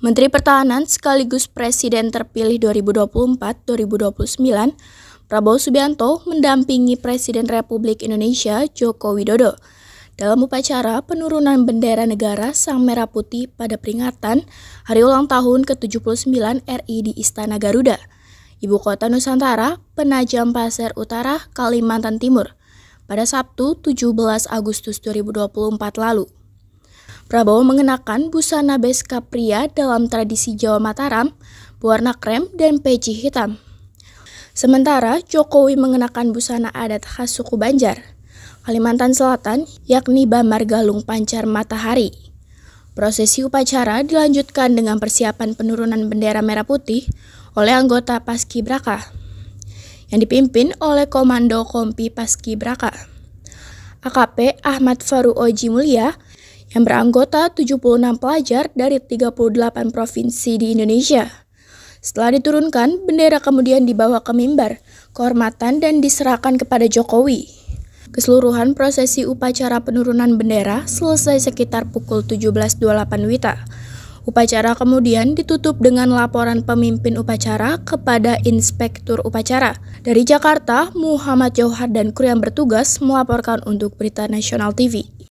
Menteri Pertahanan sekaligus Presiden terpilih 2024-2029, Prabowo Subianto mendampingi Presiden Republik Indonesia Joko Widodo dalam upacara penurunan bendera negara Sang Merah Putih pada peringatan Hari Ulang Tahun ke-79 RI di Istana Garuda, Ibu Kota Nusantara, Penajam Pasir Utara, Kalimantan Timur, pada Sabtu 17 Agustus 2024 lalu. Prabowo mengenakan busana beska pria dalam tradisi Jawa Mataram berwarna krem dan peci hitam. Sementara Jokowi mengenakan busana adat khas suku Banjar, Kalimantan Selatan, yakni Bamar Galung Pancar Matahari. Prosesi upacara dilanjutkan dengan persiapan penurunan bendera merah putih oleh anggota Paskibraka yang dipimpin oleh Komando Kompi Paskibraka. AKP Ahmad Faru Oji Mulia yang beranggota 76 pelajar dari 38 provinsi di Indonesia. Setelah diturunkan, bendera kemudian dibawa ke mimbar, kehormatan dan diserahkan kepada Jokowi. Keseluruhan prosesi upacara penurunan bendera selesai sekitar pukul 17.28 Wita. Upacara kemudian ditutup dengan laporan pemimpin upacara kepada Inspektur Upacara. Dari Jakarta, Muhammad Johar dan kru yang bertugas melaporkan untuk Berita Nasional TV.